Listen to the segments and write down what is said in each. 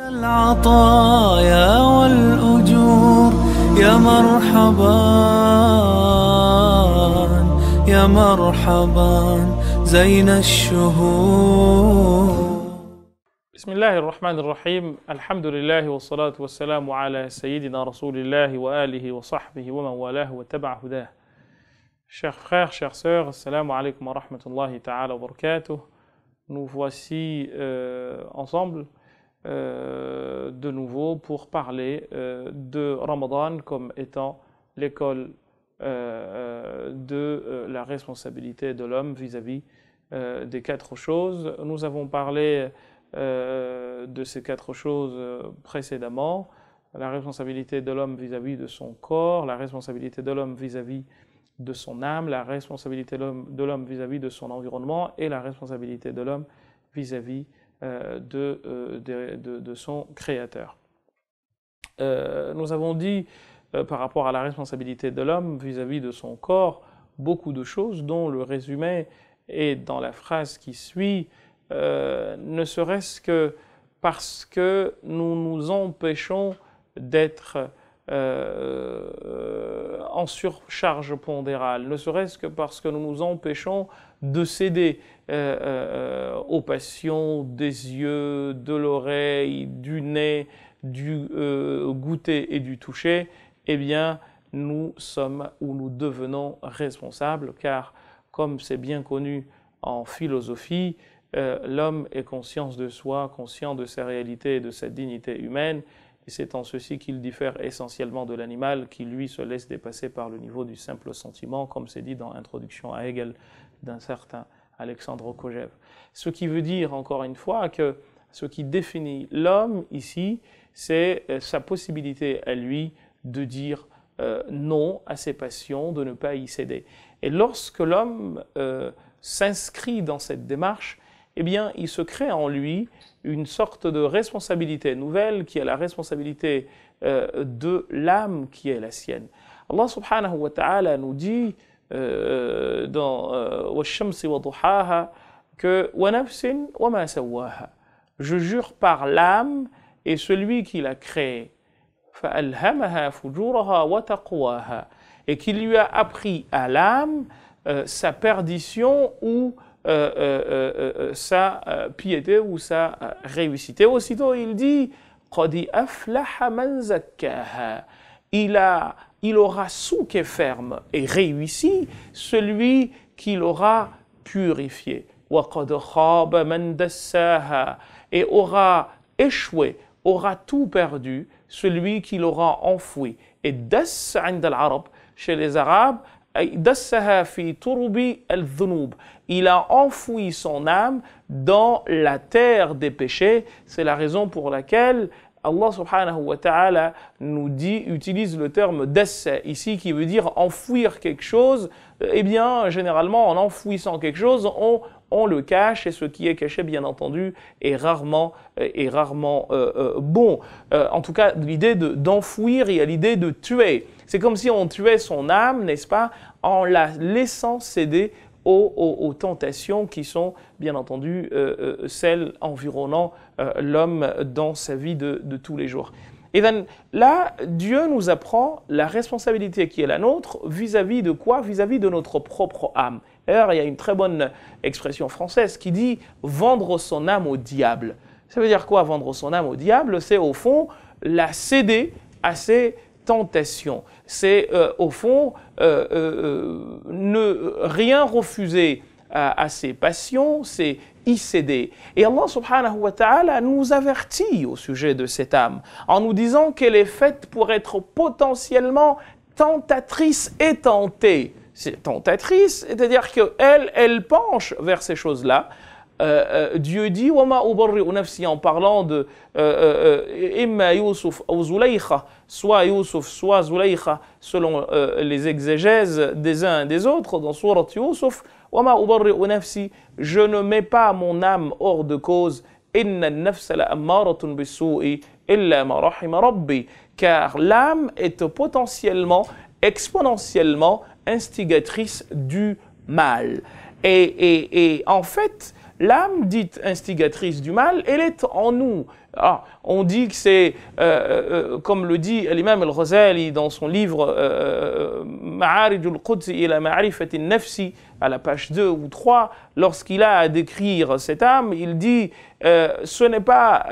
العطايا والأجور يا مرحبا يا مرحبا زين الشهور بسم الله الرحمن الرحيم الحمد لله والصلاة والسلام على سيدنا رسول الله وآله وصحبه ومن والاه واتبع هداه Chers frères, chers sœurs, assalamu alaikum wa rahmatullahi ta'ala wa barakatuh. Nous voici euh, ensemble Euh, de nouveau pour parler euh, de Ramadan comme étant l'école euh, de la responsabilité de l'homme vis-à-vis des quatre choses. Nous avons parlé de ces quatre choses précédemment. La responsabilité de l'homme vis-à-vis de son corps, la responsabilité de l'homme vis-à-vis de son âme, la responsabilité de l'homme vis-à-vis de son environnement et la responsabilité de l'homme vis-à-vis vis à vis euh, euh, de, son Créateur. Euh, nous avons dit par rapport à la responsabilité de l'homme vis-à-vis de son corps beaucoup de choses dont le résumé est dans la phrase qui suit, ne serait-ce que parce que nous nous empêchons d'être euh, en surcharge pondérale, ne serait-ce que parce que nous nous empêchons de céder euh, euh, aux passions des yeux, de l'oreille, du nez, du goûter et du toucher, eh bien, nous sommes ou nous devenons responsables, car comme c'est bien connu en philosophie, l'homme est conscient de soi, conscient de sa réalité et de sa dignité humaine, et c'est en ceci qu'il diffère essentiellement de l'animal qui, lui, se laisse dépasser par le niveau du simple sentiment, comme c'est dit dans l'introduction à Hegel d'un certain Alexandre Kojev. Ce qui veut dire, encore une fois, que ce qui définit l'homme ici, c'est euh, sa possibilité à lui de dire euh, non à ses passions, de ne pas y céder. Et lorsque l'homme euh, s'inscrit dans cette démarche, eh bien, il se crée en lui une sorte de responsabilité nouvelle qui est la responsabilité euh, de l'âme qui est la sienne. Allah subhanahu wa ta'ala nous dit euh, dans euh, wa que Je jure par l'âme et celui qui l'a créé et qui lui a appris à l'âme euh, sa perdition ou euh, euh, euh, sa piété ou sa réussite. aussitôt, il dit il, a, il aura souqué ferme et réussi celui qui l'aura purifié. Et aura échoué, aura tout perdu, celui qui l'aura enfoui. Et das, chez les Arabes, il a enfoui son âme dans la terre des péchés. C'est la raison pour laquelle Allah subhanahu wa ta'ala nous dit, utilise le terme dassa ici qui veut dire enfouir quelque chose. Eh bien, généralement, en enfouissant quelque chose, on, le cache et ce qui est caché, bien entendu, est rarement, est rarement euh, euh, bon. Euh, en tout cas, l'idée d'enfouir, il y a l'idée de tuer. C'est comme si on tuait son âme, n'est-ce pas, en la laissant céder aux, tentations qui sont, bien entendu, euh, euh, celles environnant euh, l'homme dans sa vie de, tous les jours. Et then, là, Dieu nous apprend la responsabilité qui est la nôtre vis-à-vis de quoi Vis-à-vis -vis de notre propre âme. D'ailleurs, il y a une très bonne expression française qui dit vendre son âme au diable. Ça veut dire quoi vendre son âme au diable C'est au fond la céder à ses tentation. C'est euh, au fond euh, euh, ne rien refuser à, ses passions, c'est y céder. Et Allah subhanahu wa ta'ala nous avertit au sujet de cette âme en nous disant qu'elle est faite pour être potentiellement tentatrice et tentée. C'est tentatrice, c'est-à-dire qu'elle, elle penche vers ces choses-là, euh, euh, Dieu dit Wama nafsi en parlant de euh, Imma Yusuf ou Zulaykha, soit Yusuf, soit Zulaykha, selon les exégèses des uns et des autres dans sourate Yusuf Wama nafsi, je ne mets pas mon âme hors de cause, Inna an-nafs la bis bisu'i illa ma rahima rabbi, car l'âme est potentiellement, exponentiellement instigatrice du mal. Et, et, et en fait, L'âme dite instigatrice du mal, elle est en nous. Ah, on dit que c'est, euh, euh, euh, comme le dit l'imam al-Ghazali dans son livre Ma'aridul Ma'arij al-Quds ila nafsi à la page 2 ou 3, lorsqu'il a à décrire cette âme, il dit ce n'est pas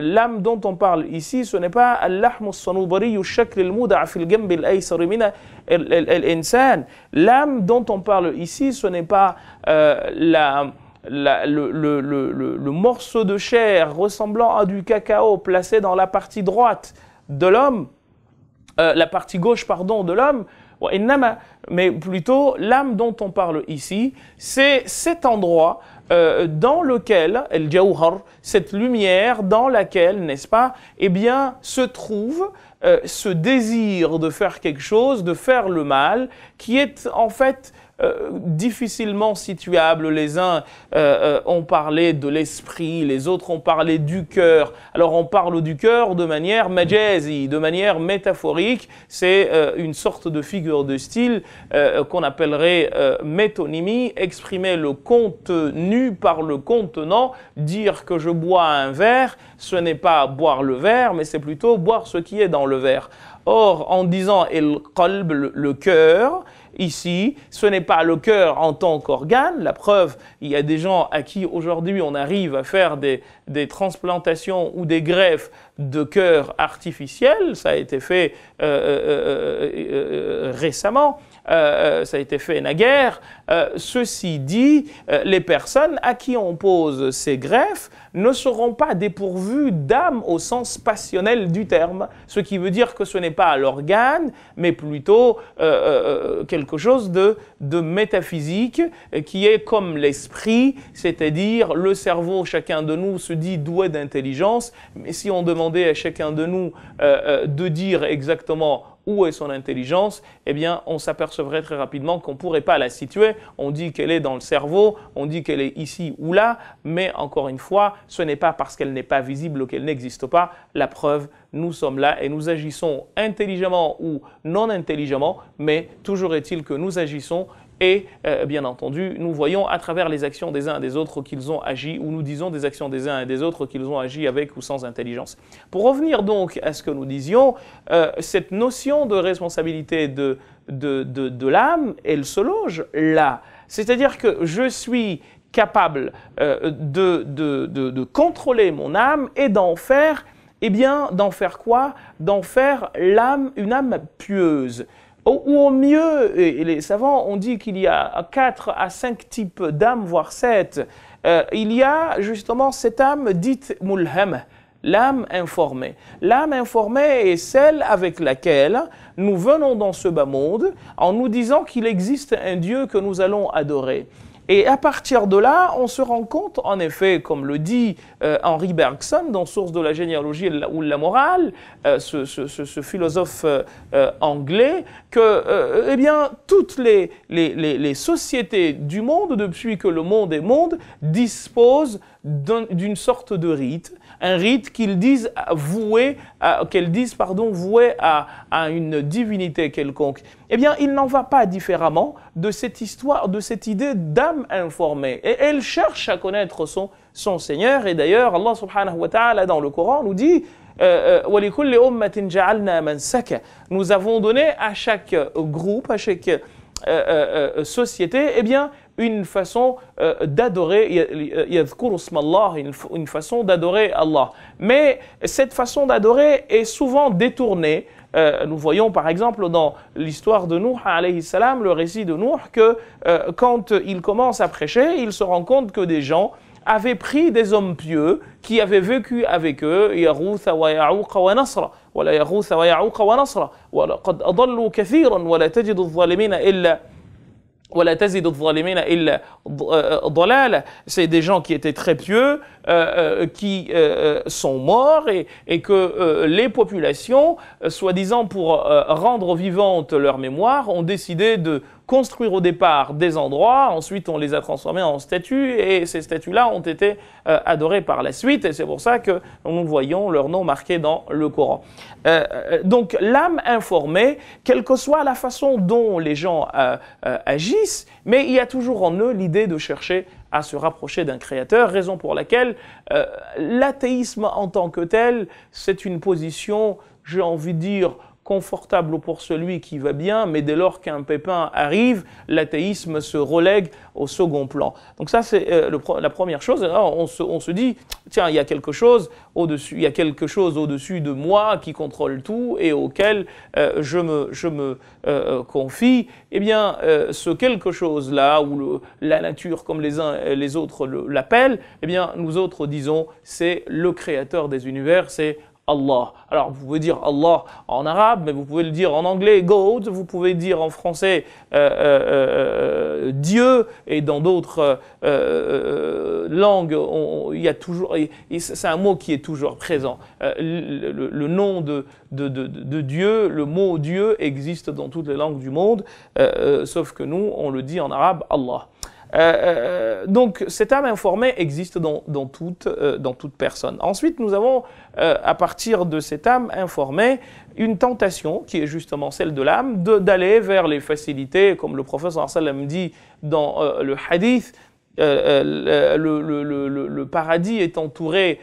l'âme dont on parle ici, ce n'est pas al sanubari L'âme dont on parle ici, ce n'est pas la le, morceau de chair ressemblant à du cacao placé dans la partie droite de l'homme, euh, la partie gauche, pardon, de l'homme, mais plutôt l'âme dont on parle ici, c'est cet endroit euh, dans lequel, cette lumière dans laquelle, n'est-ce pas, eh bien, se trouve euh, ce désir de faire quelque chose, de faire le mal, qui est en fait euh, difficilement situables. Les uns euh, euh, ont parlé de l'esprit, les autres ont parlé du cœur. Alors on parle du cœur de manière majazi, de manière métaphorique. C'est une sorte de figure de style qu'on appellerait métonymie, exprimer le contenu par le contenant, dire que je bois un verre, ce n'est pas boire le verre, mais c'est plutôt boire ce qui est dans le verre. Or, en disant il qalb, le cœur, ici, ce n'est pas le cœur en tant qu'organe. La preuve, il y a des gens à qui aujourd'hui on arrive à faire des, transplantations ou des greffes de cœur artificiel. Ça a été fait euh, euh, euh, récemment. Euh, euh, ça a été fait naguère. Euh, ceci dit, les personnes à qui on pose ces greffes ne seront pas dépourvues d'âme au sens passionnel du terme, ce qui veut dire que ce n'est pas l'organe, mais plutôt quelque chose de métaphysique qui est comme l'esprit, c'est-à-dire le cerveau, chacun de nous se dit doué d'intelligence, mais si on demandait à chacun de nous de dire exactement où est son intelligence, eh bien, on s'apercevrait très rapidement qu'on ne pourrait pas la situer. On dit qu'elle est dans le cerveau, on dit qu'elle est ici ou là, mais encore une fois, ce n'est pas parce qu'elle n'est pas visible qu'elle n'existe pas. La preuve, nous sommes là et nous agissons intelligemment ou non intelligemment, mais toujours est-il que nous agissons et euh, bien entendu, nous voyons à travers les actions des uns et des autres qu'ils ont agi, ou nous disons des actions des uns et des autres qu'ils ont agi avec ou sans intelligence. Pour revenir donc à ce que nous disions, euh, cette notion de responsabilité de, l'âme, elle se loge là. C'est-à-dire que je suis capable euh, de, contrôler mon âme et d'en faire, eh bien, d'en faire quoi D'en faire l'âme, une âme pieuse. Ou au mieux, les savants ont dit qu'il y a quatre à cinq types d'âmes, voire sept. Euh, il y a justement cette âme dite mulhem, l'âme informée. L'âme informée est celle avec laquelle nous venons dans ce bas monde en nous disant qu'il existe un Dieu que nous allons adorer. Et à partir de là, on se rend compte, en effet, comme le dit euh, Henri Bergson dans Source de la généalogie ou la morale, euh, ce, philosophe euh, anglais, que eh bien, toutes les, sociétés du monde, depuis que le monde est monde, disposent d'une sorte de rite un rite qu'ils disent voué, qu'elles disent pardon, voué à, une divinité quelconque. Eh bien, il n'en va pas différemment de cette histoire, de cette idée d'âme informée. Et elle cherche à connaître son, son Seigneur. Et d'ailleurs, Allah subhanahu wa ta'ala dans le Coran nous dit euh, euh, nous avons donné à chaque groupe, à chaque euh, société, eh bien, une façon euh, d'adorer, euh, une façon d'adorer Allah. Mais cette façon d'adorer est souvent détournée. Euh, nous voyons par exemple dans l'histoire de Nuh, salam, le récit de Nuh, que euh, quand il commence à prêcher, il se rend compte que des gens avaient pris des hommes pieux qui avaient vécu avec eux, wa wa nasra »« c'est des gens qui étaient très pieux, euh، euh، qui euh، sont morts et, et que les populations, soi-disant pour rendre vivante leur mémoire, ont décidé de construire au départ des endroits, ensuite on les a transformés en statues, et ces statues-là ont été euh, adorées par la suite, et c'est pour ça que nous voyons leur nom marqué dans le Coran. Euh, euh, donc l'âme informée, quelle que soit la façon dont les gens agissent, mais il y a toujours en eux l'idée de chercher à se rapprocher d'un créateur, raison pour laquelle l'athéisme en tant que tel, c'est une position, j'ai envie de dire, confortable pour celui qui va bien, mais dès lors qu'un pépin arrive, l'athéisme se relègue au second plan. Donc ça, c'est euh, la première chose. on, se, dit, tiens, il y a quelque chose au-dessus, il y a quelque chose au-dessus de moi qui contrôle tout et auquel euh, je me, euh, confie. Eh bien, ce quelque chose-là, ou la nature, comme les uns et les autres l'appellent, eh bien, nous autres disons, c'est le créateur des univers, c'est Allah. Alors vous pouvez dire Allah en arabe, mais vous pouvez le dire en anglais God, vous pouvez dire en français euh, euh, euh, Dieu, et dans d'autres langues, il y a toujours, c'est un mot qui est toujours présent. Le, nom de, Dieu, le mot Dieu existe dans toutes les langues du monde, sauf que nous, on le dit en arabe Allah. Euh, euh, donc cette âme informée existe dans, toute, dans toute, euh, personne. Ensuite, nous avons, à partir de cette âme informée, une tentation, qui est justement celle de l'âme, d'aller vers les facilités, comme le professeur Arsalam dit dans le hadith, le, paradis est entouré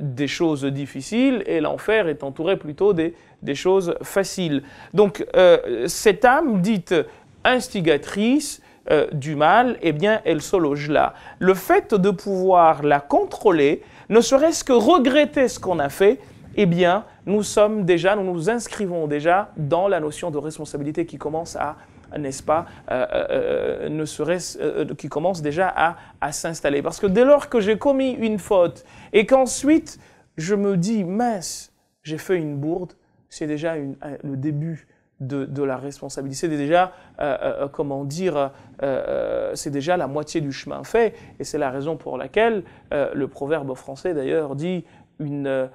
des choses difficiles et l'enfer est entouré plutôt des, choses faciles. Donc cette âme dite instigatrice euh, du mal, eh bien, elle se loge là. Le fait de pouvoir la contrôler, ne serait-ce que regretter ce qu'on a fait, eh bien, nous sommes déjà, nous nous inscrivons déjà dans la notion de responsabilité qui commence à n'est-ce pas, euh, euh, qui commence déjà à, s'installer. Parce que dès lors que j'ai commis une faute et qu'ensuite je me dis mince, j'ai fait une bourde, c'est déjà le début de, la responsabilité. C'est déjà, euh, euh, comment dire, euh, c'est déjà la moitié du chemin fait. Et c'est la raison pour laquelle le proverbe français d'ailleurs dit une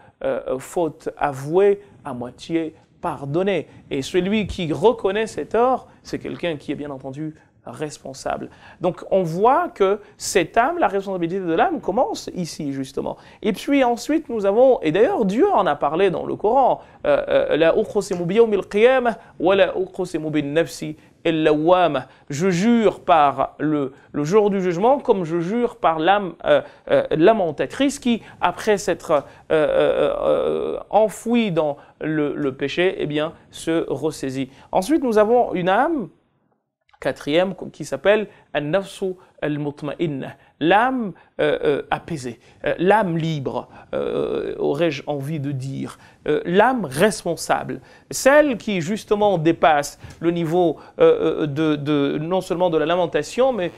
faute avouée à moitié pardonnée. Et celui qui reconnaît ses torts, c'est quelqu'un qui est bien entendu responsable. Donc on voit que cette âme, la responsabilité de l'âme commence ici justement. Et puis ensuite nous avons, et d'ailleurs Dieu en a parlé dans le Coran, euh, euh, la je jure par le, le, jour du jugement comme je jure par l'âme euh, lamentatrice qui, après s'être enfouie dans le, le péché, eh bien, se ressaisit. Ensuite, nous avons une âme quatrième qui s'appelle Al-Nafsu al-Mutma'inna, l'âme euh, euh, apaisée, euh, l'âme libre, aurais-je envie de dire, l'âme responsable, celle qui justement dépasse le niveau de, non seulement de la lamentation, mais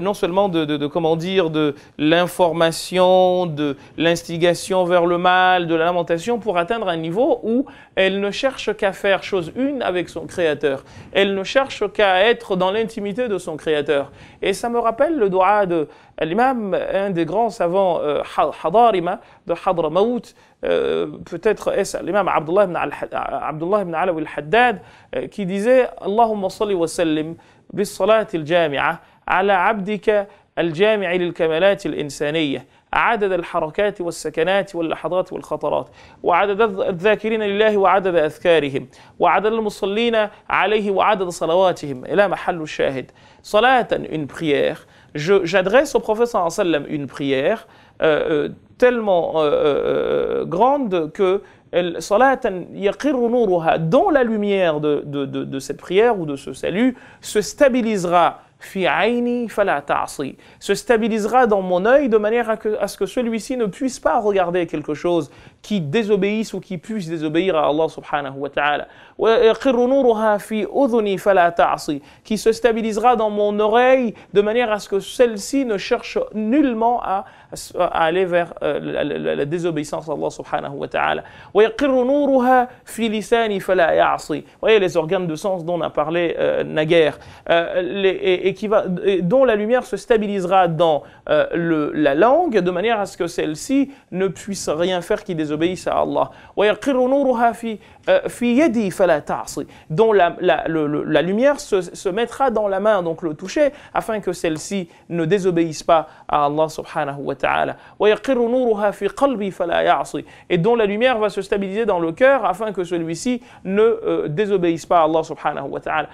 non seulement de, comment dire, de l'information, de l'instigation vers le mal, de la lamentation, pour atteindre un niveau où elle ne cherche qu'à faire chose une avec son Créateur. Elle ne cherche qu'à être dans l'intimité de son Créateur. Et ça me rappelle le droit de L'imam, un des grands savants euh, Hadarima, de Hadramaout, euh, peut-être est-ce l'imam Abdullah ibn, al, Abdullah ibn Alawi al-Haddad, euh, qui disait Allahumma salli wa sallim bis-salat al-jami'a ala abdika al-jami'i lil-kamalat al-insaniyya عدد الحركات والسكنات واللحظات والخطرات وعدد الذاكرين لله وعدد أذكارهم وعدد المصلين عليه وعدد صلواتهم إلى محل الشاهد صلاة une prière j'adresse au professeur sallam une prière euh, euh, tellement euh, grande que dans la lumière de, de, de cette prière ou de ce salut se stabilisera se stabilisera dans mon œil de manière à, ce que celui-ci ne puisse pas regarder quelque chose qui désobéisse ou qui puisse désobéir à Allah subhanahu wa ta'ala. qui se stabilisera dans mon oreille de manière à ce que celle-ci ne cherche nullement à à aller vers euh, la, désobéissance à Allah subhanahu wa ta'ala. Vous voyez les organes de sens dont on a parlé euh, naguère, euh, et, qui va, dont la lumière se stabilisera dans le, la langue de manière à ce que celle-ci ne puisse rien faire qui désobéisse à Allah. dont la, la, la lumière se, mettra dans la main, donc le toucher, afin que celle-ci ne désobéisse pas à Allah subhanahu wa ta'ala, et dont la lumière va se stabiliser dans le cœur afin que celui-ci ne euh, désobéisse pas à Allah subhanahu wa ta'ala,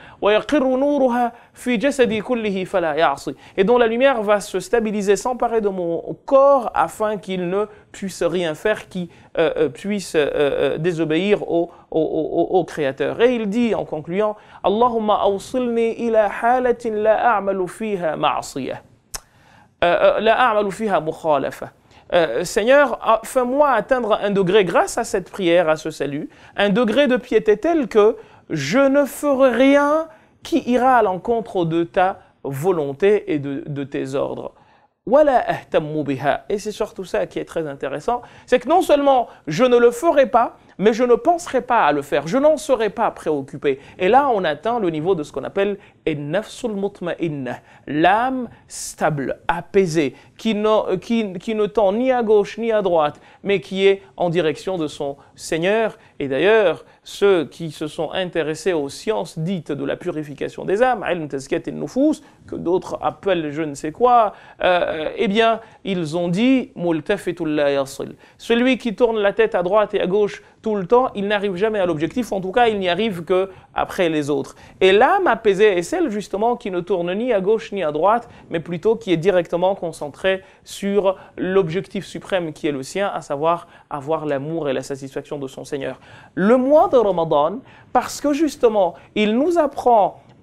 et dont la lumière va se stabiliser, s'emparer de mon corps afin qu'il ne puisse rien faire qui euh, euh, puisse désobéir au, au, au, Créateur. Et il dit en concluant, Allahumma awsilni ila halatin la a'malu fiha ma'asiyah. Euh, euh, euh, Seigneur, ah, fais-moi atteindre un degré grâce à cette prière, à ce salut, un degré de piété tel que je ne ferai rien qui ira à l'encontre de ta volonté et de, de tes ordres. Et c'est surtout ça qui est très intéressant, c'est que non seulement je ne le ferai pas, mais je ne penserai pas à le faire, je n'en serai pas préoccupé. Et là, on atteint le niveau de ce qu'on appelle nafsul mutma'inna, l'âme stable, apaisée, qui ne, qui, ne tend ni à gauche ni à droite, mais qui est en direction de son Seigneur. Et d'ailleurs, ceux qui se sont intéressés aux sciences dites de la purification des âmes, al Nufus, que d'autres appellent je ne sais quoi, euh, euh, eh bien, ils ont dit, celui qui tourne la tête à droite et à gauche tout le temps, il n'arrive jamais à l'objectif, en tout cas, il n'y arrive que après les autres. Et l'âme apaisée est celle justement qui ne tourne ni à gauche ni à droite, mais plutôt qui est directement concentrée sur l'objectif suprême qui est le sien, à savoir avoir l'amour et la satisfaction de son Seigneur. Le mois de Ramadan, parce que justement, il nous apprend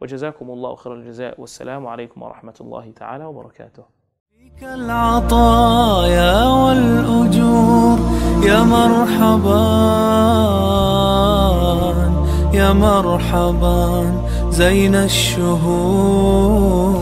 وجزاكم الله خير الجزاء والسلام عليكم ورحمة الله تعالى وبركاته فيك العطايا والأجور يا مرحبا يا مرحبا زين الشهور